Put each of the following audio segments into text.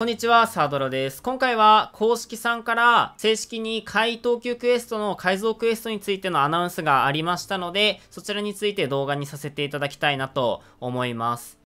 こんにちは、サードロです。今回は公式さんから正式に回答級クエストの改造クエストについてのアナウンスがありましたので、そちらについて動画にさせていただきたいなと思います。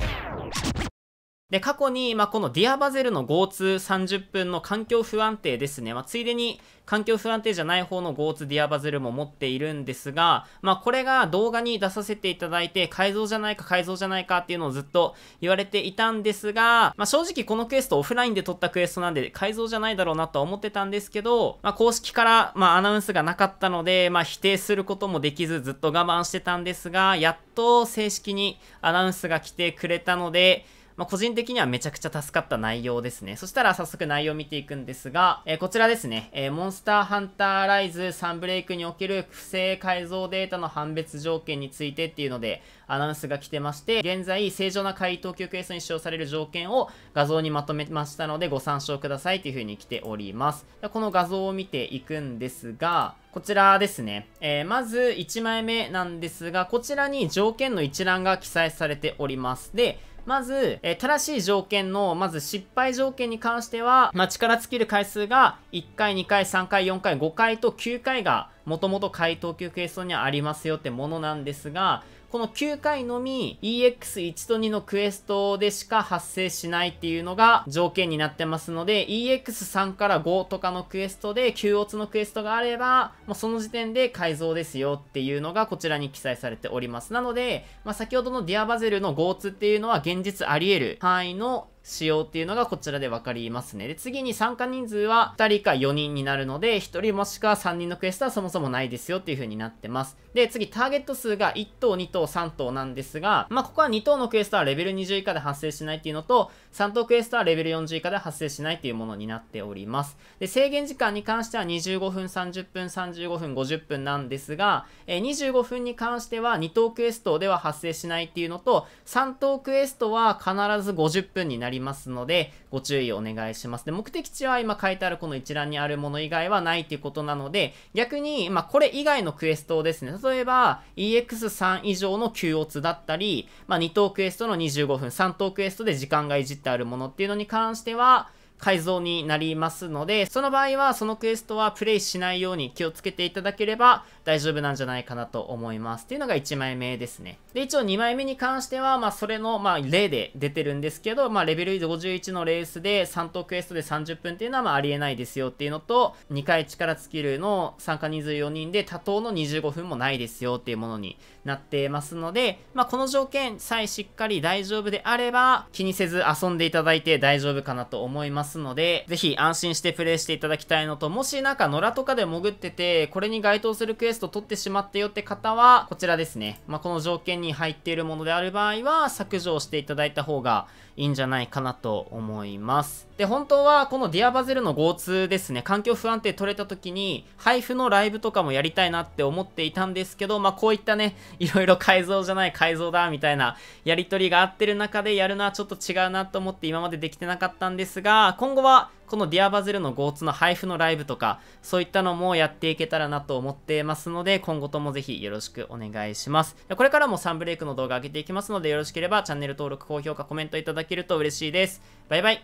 で、過去に、まあ、このディアバゼルの GO230 分の環境不安定ですね。まあ、ついでに環境不安定じゃない方の GO2 ディアバゼルも持っているんですが、まあ、これが動画に出させていただいて、改造じゃないか改造じゃないかっていうのをずっと言われていたんですが、まあ、正直このクエストオフラインで撮ったクエストなんで改造じゃないだろうなとは思ってたんですけど、まあ、公式から、まあ、アナウンスがなかったので、まあ、否定することもできずずっと我慢してたんですが、やっと正式にアナウンスが来てくれたので、まあ、個人的にはめちゃくちゃ助かった内容ですね。そしたら早速内容を見ていくんですが、えー、こちらですね、えー、モンスターハンターライズサンブレイクにおける不正改造データの判別条件についてっていうのでアナウンスが来てまして、現在正常な回答級クエストに使用される条件を画像にまとめましたのでご参照くださいという風に来ております。この画像を見ていくんですが、こちらですね。えー、まず1枚目なんですが、こちらに条件の一覧が記載されております。で、まず、えー、正しい条件の、まず失敗条件に関しては、まあ、力尽きる回数が1回、2回、3回、4回、5回と9回がもともと回答級クエストにはありますよってものなんですが、この9回のみ EX1 と2のクエストでしか発生しないっていうのが条件になってますので EX3 から5とかのクエストで9オツのクエストがあれば、まその時点で改造ですよっていうのがこちらに記載されております。なので、まあ、先ほどのディアバゼルの5オツっていうのは現実あり得る範囲の仕様っていうのがこちらでわかりますね。で、次に参加人数は2人か4人になるので、1人もしくは3人のクエストはそもそもないですよっていう風になってます。で、次ターゲット数が1等、2等、3等なんですが、まあ、ここは2等のクエストはレベル20以下で発生しないっていうのと、3等クエストはレベル40以下で発生しないっていうものになっております。で、制限時間に関しては25分、30分、35分、50分なんですが、え25分に関しては2等クエストでは発生しないっていうのと、3等クエストは必ず50分になります。りますので、ご注意をお願いします。で、目的地は今書いてあるこの一覧にあるもの以外はないっていうことなので、逆に、まあ、これ以外のクエストをですね、例えば EX3 以上の q オツだったり、まあ、2等クエストの25分、3等クエストで時間がいじってあるものっていうのに関しては、改造になりますので、その場合はそのクエストはプレイしないように気をつけていただければ大丈夫なんじゃないかなと思います。っていうのが1枚目ですね。で、一応2枚目に関しては、まあそれの、まあ例で出てるんですけど、まあレベル51のレースで3等クエストで30分っていうのはまあありえないですよっていうのと、2回力尽きるの参加人数4人で多頭の25分もないですよっていうものになってますので、まあこの条件さえしっかり大丈夫であれば気にせず遊んでいただいて大丈夫かなと思います。ますので、ぜひ安心してプレイしていただきたいのと、もしなんか野良とかで潜ってて、これに該当するクエスト取ってしまったよって方は、こちらですね。まあ、この条件に入っているものである場合は、削除をしていただいた方がいいんじゃないかなと思います。で、本当はこのディアバゼルの GO2 ですね、環境不安定取れた時に、配布のライブとかもやりたいなって思っていたんですけど、まあ、こういったね、いろいろ改造じゃない改造だ、みたいなやりとりがあってる中でやるのはちょっと違うなと思って今までできてなかったんですが、今後はこのディアバズルのゴーツの配布のライブとか、そういったのもやっていけたらなと思ってますので、今後ともぜひよろしくお願いします。これからもサンブレイクの動画上げていきますので、よろしければチャンネル登録、高評価、コメントいただけると嬉しいです。バイバイ。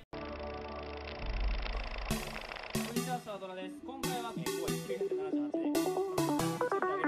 こんにちは、サワドラです。今回は健康1 7 8